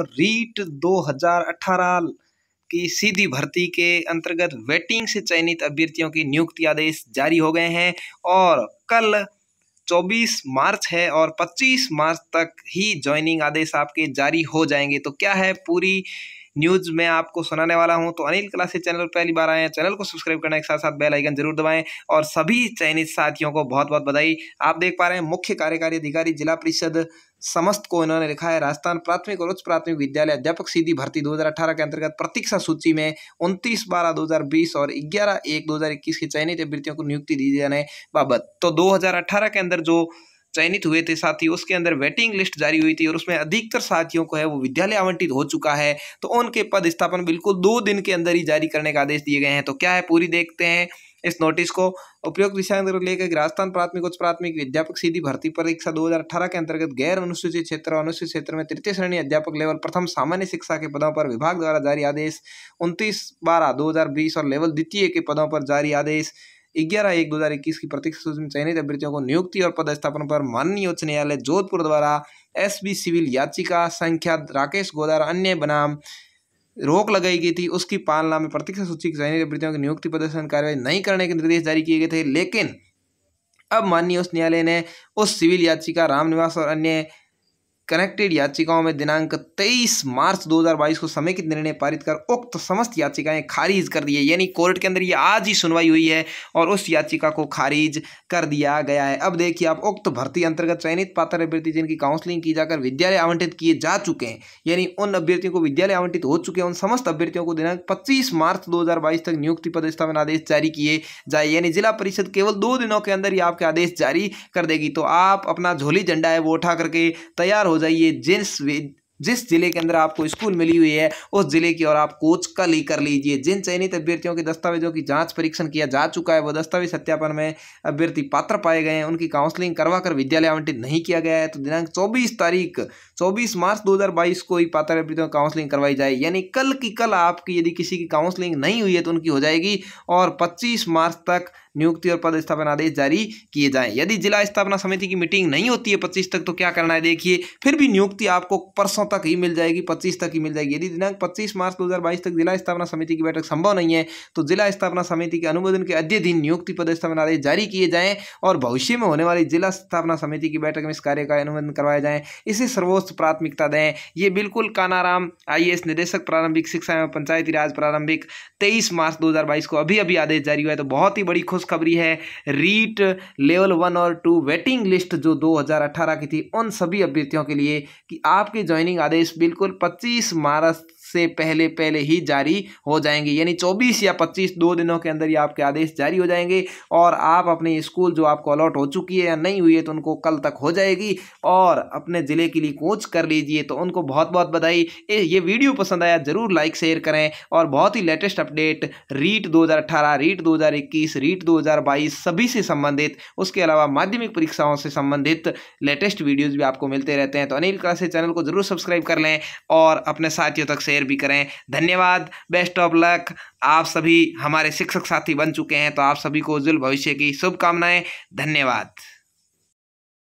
रीट 2018 की सीधी भर्ती के अंतर्गत वेटिंग से चयनित अभ्यर्थियों की नियुक्ति आदेश जारी हो गए हैं और कल 24 मार्च है और 25 मार्च तक ही ज्वाइनिंग आदेश आपके जारी हो जाएंगे तो क्या है पूरी न्यूज़ मैं आपको सुनाने वाला हूँ तो अनिल क्लासे चैनल पर पहली बार आए हैं चैनल को सब्सक्राइब करने के साथ साथ बेल आइकन जरूर दबाएं और सभी चयनित साथियों को बहुत बहुत बधाई आप देख पा रहे हैं मुख्य कार्यकारी अधिकारी जिला परिषद समस्त को इन्होंने लिखा है राजस्थान प्राथमिक और उच्च प्राथमिक विद्यालय अध्यापक सीधी भर्ती 2018 के अंतर्गत प्रतीक्षा सूची में उनतीस बारह 2020 और 11 एक 2021 के चयनित अभ्यर्थियों को नियुक्ति दी जाने बाबत तो 2018 के अंदर जो चयनित हुए थे साथी उसके अंदर वेटिंग लिस्ट जारी हुई थी और उसमें अधिकतर साथियों को है वो विद्यालय आवंटित हो चुका है तो उनके पद स्थापन बिल्कुल दो दिन के अंदर ही जारी करने का आदेश दिए गए हैं तो क्या है पूरी देखते हैं इस नोटिस को उपयुक्त दिशा लेकर राजस्थान प्राथमिक उच्च प्राथमिक अध्यापक सीधी भर्ती परीक्षा 2018 के अंतर्गत गैर अनुसूचित क्षेत्र और अनुसूचित क्षेत्र में तृतीय श्रेणी अध्यापक लेवल प्रथम सामान्य शिक्षा के पदों पर विभाग द्वारा जारी आदेश उनतीस बारह दो और लेवल द्वितीय के पदों पर जारी आदेश ग्यारह एक दो हजार इक्कीस की प्रतीक्षा सूची में चयनित अभ्यर्थियों को नियुक्ति और पदस्थापन पर माननीय उच्च न्यायालय जोधपुर द्वारा एस बी सिविल याचिका संख्या राकेश गोदार अन्य बनाम रोक लगाई गई थी उसकी पालना में प्रतीक्षा सूची की चयनित अभ्यर्थियों की नियुक्ति प्रदर्शन कार्यवाही नहीं करने के निर्देश जारी किए गए थे लेकिन अब माननीय उच्च न्यायालय ने उस सिविल याचिका रामनिवास और अन्य कनेक्टेड याचिकाओं में दिनांक 23 मार्च 2022 को समेकित निर्णय पारित कर उक्त समस्त याचिकाएं खारिज कर दी है यानी कोर्ट के अंदर ये आज ही सुनवाई हुई है और उस याचिका को खारिज कर दिया गया है अब देखिए आप उक्त भर्ती अंतर्गत चयनित पात्र अभ्यर्थी जिनकी काउंसलिंग की जाकर विद्यालय आवंटित किए जा चुके हैं यानी उन अभ्यर्थियों को विद्यालय आवंटित हो चुके हैं उन समस्त अभ्यर्थियों को दिनांक पच्चीस मार्च दो तक नियुक्ति पद आदेश जारी किए जाए यानी जिला परिषद केवल दो दिनों के अंदर ही आपके आदेश जारी कर देगी तो आप अपना झोली झंडा है वो उठा करके तैयार हो हो जाइए जिस जिस जिले के अंदर आपको स्कूल मिली हुई है उस जिले की और आप कोच का ली कर लीजिए जिन चयनित अभ्यर्थियों के दस्तावेजों की जांच परीक्षण किया जा चुका है वह दस्तावेज सत्यापन में अभ्यर्थी पात्र पाए गए हैं उनकी काउंसलिंग करवा कर विद्यालय आवंटित नहीं किया गया है तो दिनांक चौबीस तारीख चौबीस मार्च दो को ही पात्र अभ्यर्थियों की काउंसलिंग करवाई जाए यानी कल की कल आपकी यदि किसी की काउंसलिंग नहीं हुई है तो उनकी हो जाएगी और पच्चीस मार्च तक नियुक्ति और पद स्थापना आदेश जारी किए जाएं यदि जिला स्थापना समिति की मीटिंग नहीं होती है पच्चीस तक तो क्या करना है देखिए फिर भी नियुक्ति आपको परसों परसों तक ही मिल जाएगी पच्चीस तक ही मिल जाएगी यदि दिनांक पच्चीस मार्च दो तक जिला स्थापना समिति की बैठक संभव नहीं है तो जिला स्थापना समिति के अनुमोदन के अध्यधीन नियुक्ति पदस्थापन आदेश जारी किए जाए और भविष्य में होने वाली जिला स्थापना समिति की बैठक में इस कार्य का अनुमोदन करवाया जाए इसे सर्वोच्च प्राथमिकता दें ये बिल्कुल कानाराम आई निदेशक प्रारंभिक शिक्षा एवं पंचायती राज प्रारंभिक तेईस मार्च दो को अभी अभी आदेश जारी हुआ है तो बहुत ही बड़ी खुशखबरी है रीट लेवल वन और टू वेटिंग लिस्ट जो 2018 की थी उन सभी अभ्यर्थियों के लिए कि आपके ज्वाइनिंग रूलिंग आदेश बिल्कुल पच्चीस मार्च से पहले पहले ही जारी हो जाएंगे यानी 24 या 25 दो दिनों के अंदर ही आपके आदेश जारी हो जाएंगे और आप अपने स्कूल जो आपको अलॉट हो चुकी है या नहीं हुई है तो उनको कल तक हो जाएगी और अपने ज़िले के लिए कोच कर लीजिए तो उनको बहुत बहुत बधाई ये वीडियो पसंद आया ज़रूर लाइक शेयर करें और बहुत ही लेटेस्ट अपडेट रीट दो रीट दो रीट दो सभी से संबंधित उसके अलावा माध्यमिक परीक्षाओं से संबंधित लेटेस्ट वीडियोज़ भी आपको मिलते रहते हैं तो अनिल क्लासे चैनल को ज़रूर सब्सक्राइब कर लें और अपने साथियों तक शेयर शेयर भी करें धन्यवाद बेस्ट ऑफ लक आप सभी हमारे शिक्षक साथी बन चुके हैं तो आप सभी को उज्जवल भविष्य की शुभकामनाएं धन्यवाद